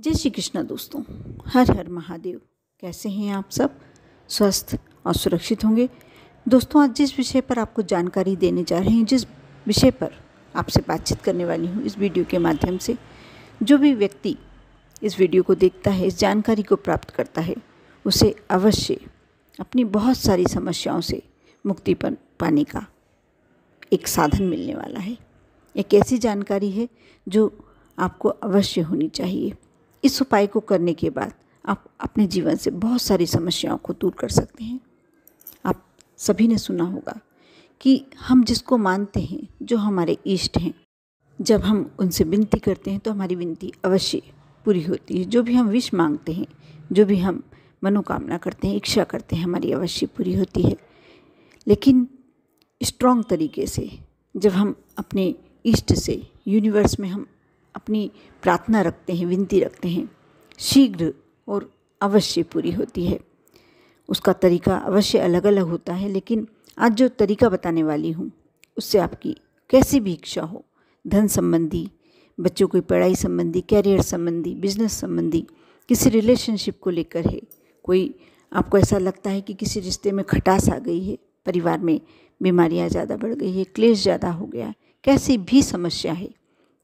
जय श्री कृष्णा दोस्तों हर हर महादेव कैसे हैं आप सब स्वस्थ और सुरक्षित होंगे दोस्तों आज जिस विषय पर आपको जानकारी देने जा रहे हैं जिस विषय पर आपसे बातचीत करने वाली हूँ इस वीडियो के माध्यम से जो भी व्यक्ति इस वीडियो को देखता है इस जानकारी को प्राप्त करता है उसे अवश्य अपनी बहुत सारी समस्याओं से मुक्ति पाने का एक साधन मिलने वाला है एक ऐसी जानकारी है जो आपको अवश्य होनी चाहिए इस उपाय को करने के बाद आप अपने जीवन से बहुत सारी समस्याओं को दूर कर सकते हैं आप सभी ने सुना होगा कि हम जिसको मानते हैं जो हमारे इष्ट हैं जब हम उनसे विनती करते हैं तो हमारी विनती अवश्य पूरी होती है जो भी हम विश मांगते हैं जो भी हम मनोकामना करते हैं इच्छा करते हैं हमारी अवश्य पूरी होती है लेकिन स्ट्रॉन्ग तरीके से जब हम अपने इष्ट से यूनिवर्स में हम अपनी प्रार्थना रखते हैं विनती रखते हैं शीघ्र और अवश्य पूरी होती है उसका तरीका अवश्य अलग अलग होता है लेकिन आज जो तरीका बताने वाली हूँ उससे आपकी कैसी भी इच्छा हो धन संबंधी बच्चों की पढ़ाई संबंधी कैरियर संबंधी बिजनेस संबंधी किसी रिलेशनशिप को लेकर है कोई आपको ऐसा लगता है कि किसी रिश्ते में खटास आ गई है परिवार में बीमारियाँ ज़्यादा बढ़ गई है क्लेश ज़्यादा हो गया है कैसी भी समस्या है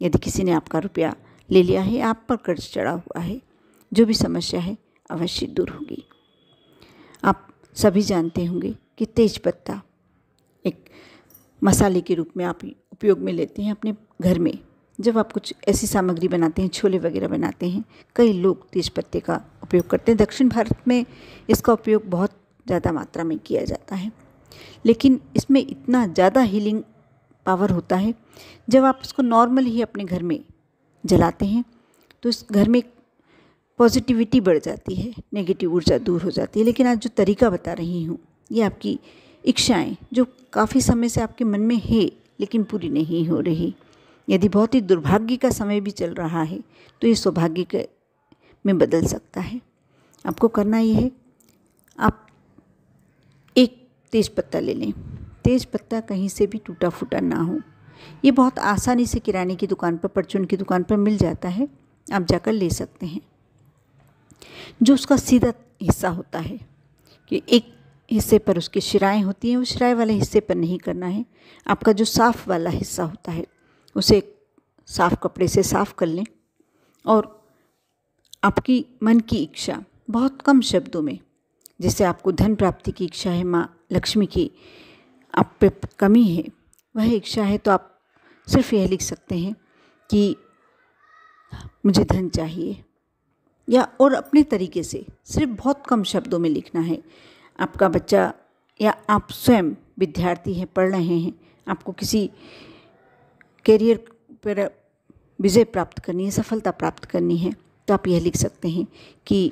यदि किसी ने आपका रुपया ले लिया है आप पर कर्ज चढ़ा हुआ है जो भी समस्या है अवश्य दूर होगी आप सभी जानते होंगे कि तेज पत्ता एक मसाले के रूप में आप उपयोग में लेते हैं अपने घर में जब आप कुछ ऐसी सामग्री बनाते हैं छोले वगैरह बनाते हैं कई लोग तेज पत्ते का उपयोग करते हैं दक्षिण भारत में इसका उपयोग बहुत ज़्यादा मात्रा में किया जाता है लेकिन इसमें इतना ज़्यादा हीलिंग पावर होता है जब आप उसको नॉर्मल ही अपने घर में जलाते हैं तो इस घर में पॉजिटिविटी बढ़ जाती है नेगेटिव ऊर्जा दूर हो जाती है लेकिन आज जो तरीका बता रही हूँ ये आपकी इच्छाएँ जो काफ़ी समय से आपके मन में है लेकिन पूरी नहीं हो रही यदि बहुत ही दुर्भाग्य का समय भी चल रहा है तो ये सौभाग्य के में बदल सकता है आपको करना ये है आप एक तेज पत्ता ले लें तेज पत्ता कहीं से भी टूटा फूटा ना हो ये बहुत आसानी से किराने की दुकान पर परचून की दुकान पर मिल जाता है आप जाकर ले सकते हैं जो उसका सीधा हिस्सा होता है कि एक हिस्से पर उसकी शिराएँ होती हैं वो शिराए वाले हिस्से पर नहीं करना है आपका जो साफ़ वाला हिस्सा होता है उसे साफ़ कपड़े से साफ़ कर लें और आपकी मन की इच्छा बहुत कम शब्दों में जैसे आपको धन प्राप्ति की इच्छा है माँ लक्ष्मी की आप पे कमी है वह इच्छा है तो आप सिर्फ यह लिख सकते हैं कि मुझे धन चाहिए या और अपने तरीके से सिर्फ बहुत कम शब्दों में लिखना है आपका बच्चा या आप स्वयं विद्यार्थी हैं पढ़ रहे हैं आपको किसी करियर पर विजय प्राप्त करनी है सफलता प्राप्त करनी है तो आप यह लिख सकते हैं कि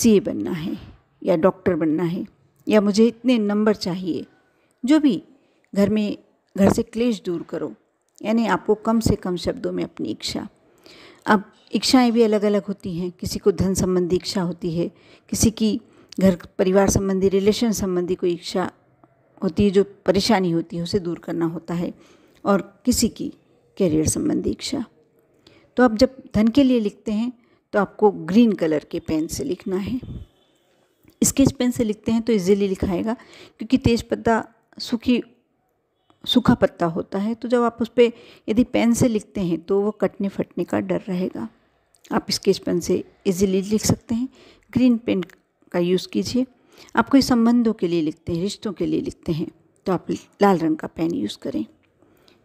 सी बनना है या डॉक्टर बनना है या मुझे इतने नंबर चाहिए जो भी घर में घर से क्लेश दूर करो यानी आपको कम से कम शब्दों में अपनी इच्छा अब इच्छाएं भी अलग अलग होती हैं किसी को धन संबंधी इच्छा होती है किसी की घर परिवार संबंधी रिलेशन संबंधी कोई इच्छा होती है जो परेशानी होती है उसे दूर करना होता है और किसी की करियर संबंधी इच्छा तो आप जब धन के लिए लिखते हैं तो आपको ग्रीन कलर के पेन से लिखना है स्केच पेन से लिखते हैं तो इजीली लिखाएगा क्योंकि तेज पत्ता सूखी सूखा पत्ता होता है तो जब आप उस पर यदि पेन से लिखते हैं तो वो कटने फटने का डर रहेगा आप स्केच पेन से इजीली लिख सकते हैं ग्रीन पेन का यूज़ कीजिए आप कोई संबंधों के लिए लिखते हैं रिश्तों के लिए लिखते हैं तो आप लाल रंग का पेन यूज़ करें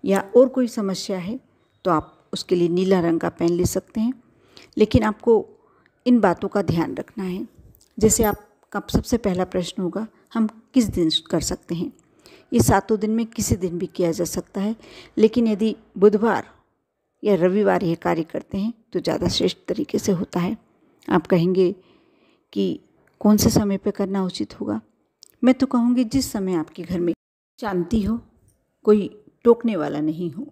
या और कोई समस्या है तो आप उसके लिए नीला रंग का पेन ले सकते हैं लेकिन आपको इन बातों का ध्यान रखना है जैसे आपका सबसे पहला प्रश्न होगा हम किस दिन कर सकते हैं ये सातों दिन में किसी दिन भी किया जा सकता है लेकिन यदि बुधवार या रविवार यह कार्य करते हैं तो ज़्यादा श्रेष्ठ तरीके से होता है आप कहेंगे कि कौन से समय पर करना उचित होगा मैं तो कहूँगी जिस समय आपके घर में शांति हो कोई टोकने वाला नहीं हो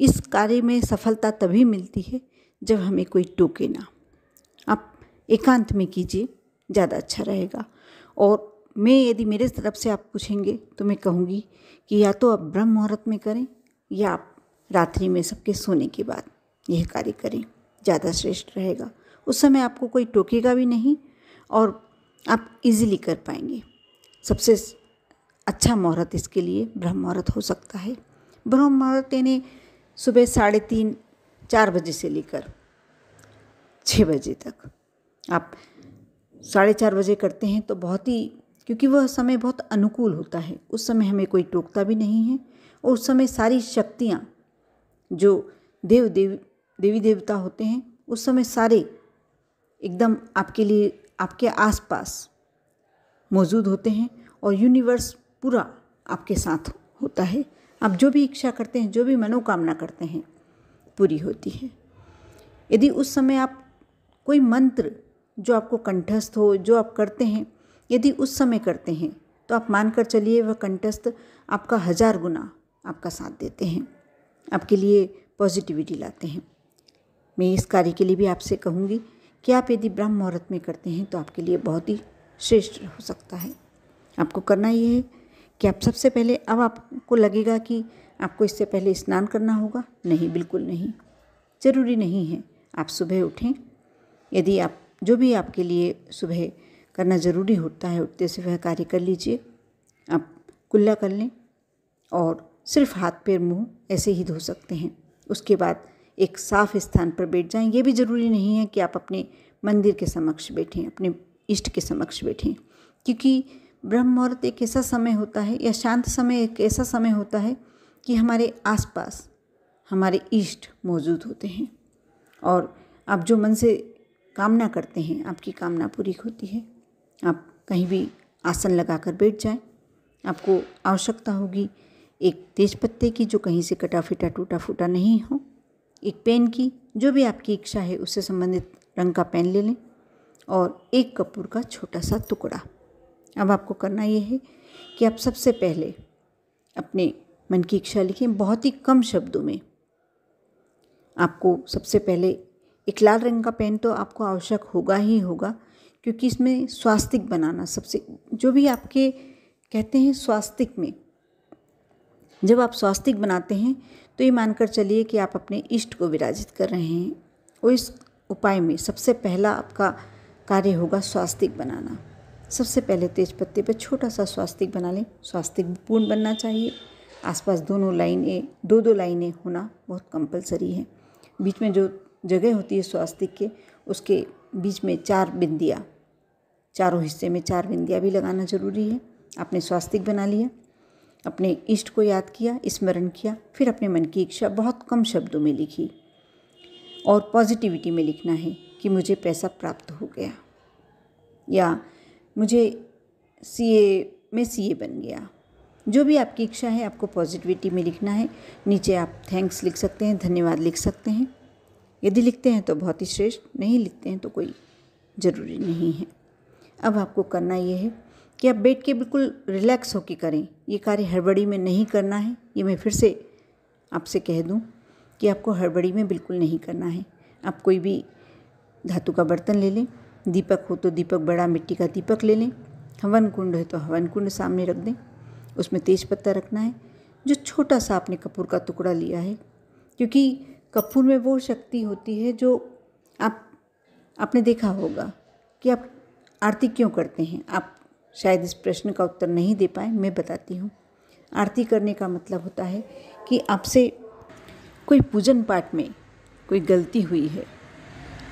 इस कार्य में सफलता तभी मिलती है जब हमें कोई टोके ना आप एकांत में कीजिए ज़्यादा अच्छा रहेगा और मैं यदि मेरे तरफ से आप पूछेंगे तो मैं कहूँगी कि या तो आप ब्रह्म मुहूर्त में करें या आप रात्रि में सबके सोने के बाद यह कार्य करें ज़्यादा श्रेष्ठ रहेगा उस समय आपको कोई टोकेगा भी नहीं और आप इजीली कर पाएंगे सबसे अच्छा मुहूर्त इसके लिए ब्रह्म मुहूर्त हो सकता है ब्रह्म मुहूर्त यानी सुबह साढ़े तीन चार बजे से लेकर छः बजे तक आप साढ़े चार बजे करते हैं तो बहुत ही क्योंकि वह समय बहुत अनुकूल होता है उस समय हमें कोई टोकता भी नहीं है और उस समय सारी शक्तियाँ जो देव देव देवी देवता होते हैं उस समय सारे एकदम आपके लिए आपके आसपास मौजूद होते हैं और यूनिवर्स पूरा आपके साथ होता है आप जो भी इच्छा करते हैं जो भी मनोकामना करते हैं पूरी होती है यदि उस समय आप कोई मंत्र जो आपको कंठस्थ हो जो आप करते हैं यदि उस समय करते हैं तो आप मान कर चलिए वह कंटस्थ आपका हज़ार गुना आपका साथ देते हैं आपके लिए पॉजिटिविटी लाते हैं मैं इस कार्य के लिए भी आपसे कहूँगी कि आप यदि ब्रह्म मुहूर्त में करते हैं तो आपके लिए बहुत ही श्रेष्ठ हो सकता है आपको करना ये है कि आप सबसे पहले अब आपको लगेगा कि आपको इससे पहले स्नान करना होगा नहीं बिल्कुल नहीं ज़रूरी नहीं है आप सुबह उठें यदि आप जो भी आपके लिए सुबह करना ज़रूरी होता है उठते से वह कार्य कर लीजिए आप कुल्ला कर लें और सिर्फ हाथ पैर मुंह ऐसे ही धो सकते हैं उसके बाद एक साफ स्थान पर बैठ जाएं ये भी ज़रूरी नहीं है कि आप अपने मंदिर के समक्ष बैठें अपने इष्ट के समक्ष बैठें क्योंकि ब्रह्म मुहूर्त एक ऐसा समय होता है या शांत समय एक ऐसा समय होता है कि हमारे आसपास हमारे इष्ट मौजूद होते हैं और आप जो मन से कामना करते हैं आपकी कामना पूरी होती है आप कहीं भी आसन लगाकर बैठ जाएं आपको आवश्यकता होगी एक तेज पत्ते की जो कहीं से कटा फिटा टूटा फूटा नहीं हो एक पेन की जो भी आपकी इच्छा है उससे संबंधित रंग का पेन ले लें और एक कपूर का छोटा सा टुकड़ा अब आपको करना ये है कि आप सबसे पहले अपने मन की इच्छा लिखें बहुत ही कम शब्दों में आपको सबसे पहले एक लाल रंग का पेन तो आपको आवश्यक होगा ही होगा क्योंकि इसमें स्वास्तिक बनाना सबसे जो भी आपके कहते हैं स्वास्तिक में जब आप स्वास्तिक बनाते हैं तो ये मानकर चलिए कि आप अपने इष्ट को विराजित कर रहे हैं और इस उपाय में सबसे पहला आपका कार्य होगा स्वास्तिक बनाना सबसे पहले तेज पत्ते पर छोटा सा स्वास्तिक बना लें स्वास्तिक पूर्ण बनना चाहिए आसपास दोनों लाइनें दो दो लाइनें होना बहुत कंपलसरी है बीच में जो जगह होती है स्वास्तिक के उसके बीच में चार बिंदियाँ चारों हिस्से में चार बिंदियाँ भी लगाना जरूरी है आपने स्वास्तिक बना लिया अपने इष्ट को याद किया स्मरण किया फिर अपने मन की इच्छा बहुत कम शब्दों में लिखी और पॉजिटिविटी में लिखना है कि मुझे पैसा प्राप्त हो गया या मुझे सी ए में सी ए बन गया जो भी आपकी इच्छा है आपको पॉजिटिविटी में लिखना है नीचे आप थैंक्स लिख सकते हैं धन्यवाद लिख सकते हैं यदि लिखते हैं तो बहुत ही श्रेष्ठ नहीं लिखते हैं तो कोई ज़रूरी नहीं है अब आपको करना ये है कि आप बैठ के बिल्कुल रिलैक्स होकर करें ये कार्य हड़बड़ी में नहीं करना है ये मैं फिर से आपसे कह दूँ कि आपको हड़बड़ी में बिल्कुल नहीं करना है आप कोई भी धातु का बर्तन ले लें दीपक हो तो दीपक बड़ा मिट्टी का दीपक ले लें हवन कुंड है तो हवन कुंड सामने रख दें उसमें तेज पत्ता रखना है जो छोटा सा आपने कपूर का टुकड़ा लिया है क्योंकि कपूर में वो शक्ति होती है जो आप आपने देखा होगा कि आप आरती क्यों करते हैं आप शायद इस प्रश्न का उत्तर नहीं दे पाए मैं बताती हूँ आरती करने का मतलब होता है कि आपसे कोई पूजन पाठ में कोई गलती हुई है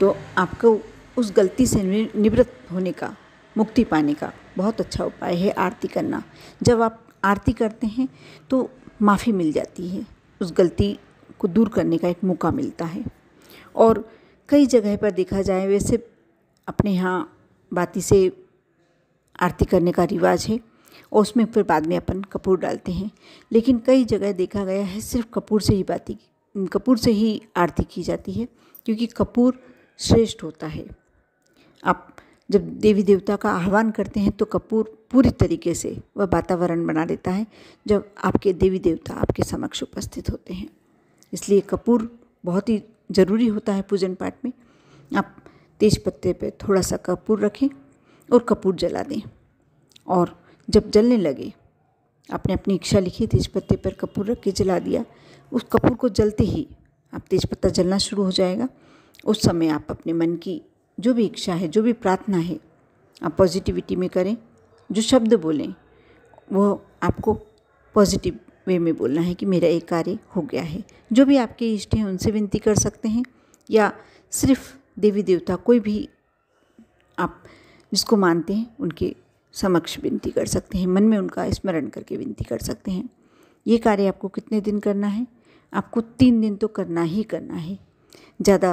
तो आपको उस गलती से निवृत्त होने का मुक्ति पाने का बहुत अच्छा उपाय है आरती करना जब आप आरती करते हैं तो माफ़ी मिल जाती है उस गलती को दूर करने का एक मौका मिलता है और कई जगह पर देखा जाए वैसे अपने यहाँ बाती से आरती करने का रिवाज है और उसमें फिर बाद में अपन कपूर डालते हैं लेकिन कई जगह देखा गया है सिर्फ कपूर से ही बाती कपूर से ही आरती की जाती है क्योंकि कपूर श्रेष्ठ होता है आप जब देवी देवता का आह्वान करते हैं तो कपूर पूरी तरीके से वह वातावरण बना देता है जब आपके देवी देवता आपके समक्ष उपस्थित होते हैं इसलिए कपूर बहुत ही ज़रूरी होता है पूजन पाठ में आप तेज पत्ते पर थोड़ा सा कपूर रखें और कपूर जला दें और जब जलने लगे आपने अपनी इच्छा लिखी तेज पत्ते पर कपूर रख के जला दिया उस कपूर को जलते ही आप तेज पत्ता जलना शुरू हो जाएगा उस समय आप अपने मन की जो भी इच्छा है जो भी प्रार्थना है आप पॉजिटिविटी में करें जो शब्द बोलें वो आपको पॉजिटिव वे में बोलना है कि मेरा एक कार्य हो गया है जो भी आपके इष्ट हैं उनसे विनती कर सकते हैं या सिर्फ देवी देवता कोई भी आप जिसको मानते हैं उनके समक्ष विनती कर सकते हैं मन में उनका स्मरण करके विनती कर सकते हैं ये कार्य आपको कितने दिन करना है आपको तीन दिन तो करना ही करना है ज़्यादा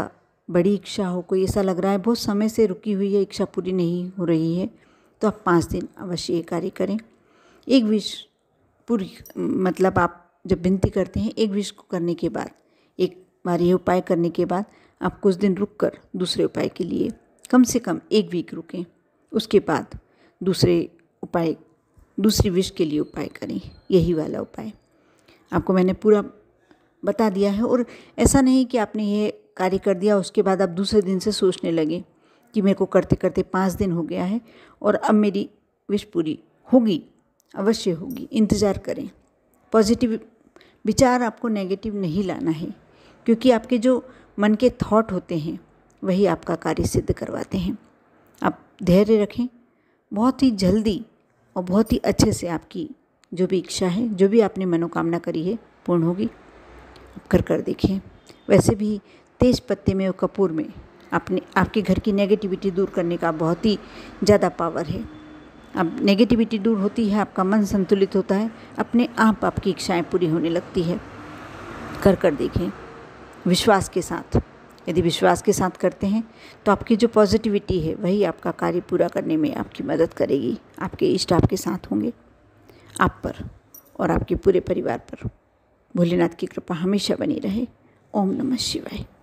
बड़ी इच्छा हो कोई ऐसा लग रहा है बहुत समय से रुकी हुई है इच्छा पूरी नहीं हो रही है तो आप पाँच दिन अवश्य ये कार्य करें एक विश पूरी मतलब आप जब विनती करते हैं एक विश को करने के बाद एक बार ये उपाय करने के बाद आप कुछ दिन रुक कर दूसरे उपाय के लिए कम से कम एक वीक रुकें उसके बाद दूसरे उपाय दूसरी विश के लिए उपाय करें यही वाला उपाय आपको मैंने पूरा बता दिया है और ऐसा नहीं कि आपने ये कार्य कर दिया उसके बाद आप दूसरे दिन से सोचने लगे कि मेरे को करते करते पाँच दिन हो गया है और अब मेरी विश पूरी होगी अवश्य होगी इंतज़ार करें पॉजिटिव विचार आपको नेगेटिव नहीं लाना है क्योंकि आपके जो मन के थॉट होते हैं वही आपका कार्य सिद्ध करवाते हैं आप धैर्य रखें बहुत ही जल्दी और बहुत ही अच्छे से आपकी जो भी इच्छा है जो भी आपने मनोकामना करी है पूर्ण होगी आप कर कर देखें वैसे भी तेज पत्ते में और कपूर में अपने आपके घर की नेगेटिविटी दूर करने का बहुत ही ज़्यादा पावर है अब नेगेटिविटी दूर होती है आपका मन संतुलित होता है अपने आप आपकी इच्छाएं पूरी होने लगती है कर कर देखें विश्वास के साथ यदि विश्वास के साथ करते हैं तो आपकी जो पॉजिटिविटी है वही आपका कार्य पूरा करने में आपकी मदद करेगी आपके इष्ट आपके साथ होंगे आप पर और आपके पूरे परिवार पर भोलेनाथ की कृपा हमेशा बनी रहे ओम नमः शिवाय